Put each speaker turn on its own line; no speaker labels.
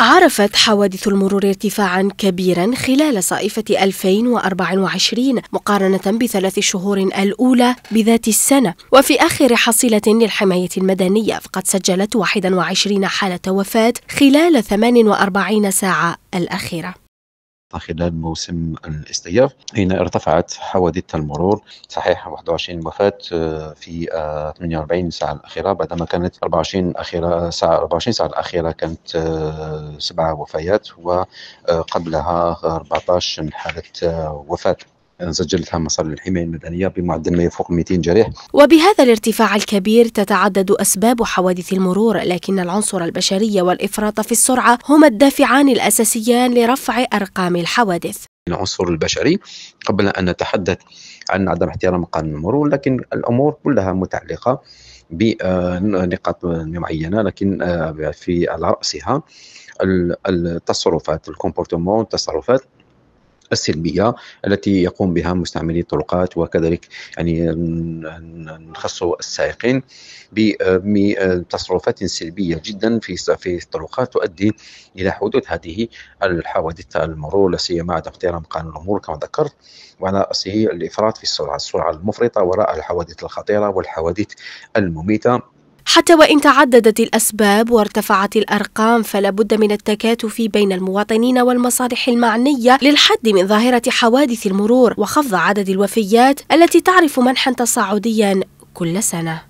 عرفت حوادث المرور ارتفاعا كبيرا خلال صائفة 2024 مقارنة بثلاث شهور الأولى بذات السنة وفي آخر حصيلة للحماية المدنية فقد سجلت 21 حالة وفاة خلال 48 ساعة الأخيرة
خلال موسم الاستياف حين ارتفعت حوادث المرور صحيح 21 وفاة آه، في 48 آه، ساعة الأخيرة بعدما كانت 24 أخيرة ساعة 24 ساعة الأخيرة كانت آه، سبعة وفيات وقبلها 14 حالة وفاة سجلتها مصر الحمايه المدنيه بمعدل ما يفوق 200 جريح
وبهذا الارتفاع الكبير تتعدد اسباب حوادث المرور لكن العنصر البشري والافراط في السرعه هما الدافعان الاساسيان لرفع ارقام الحوادث
العنصر البشري قبل ان نتحدث عن عدم احترام قانون المرور لكن الامور كلها متعلقه بنقاط معينه لكن آه، في على راسها التصرفات الكومبورتمون التصرفات السلبيه التي يقوم بها مستعملي الطرقات وكذلك يعني نخص السائقين بتصرفات سلبيه جدا في في الطرقات تؤدي الى حدوث هذه الحوادث المرور لا سيما بعد احترام قانون الامور كما ذكرت وعلى راسه الافراط في السرعه السرعه المفرطه وراء الحوادث الخطيره والحوادث المميته
حتى وإن تعددت الأسباب وارتفعت الأرقام فلا بد من التكاتف بين المواطنين والمصالح المعنية للحد من ظاهرة حوادث المرور وخفض عدد الوفيات التي تعرف منحا تصاعديا كل سنة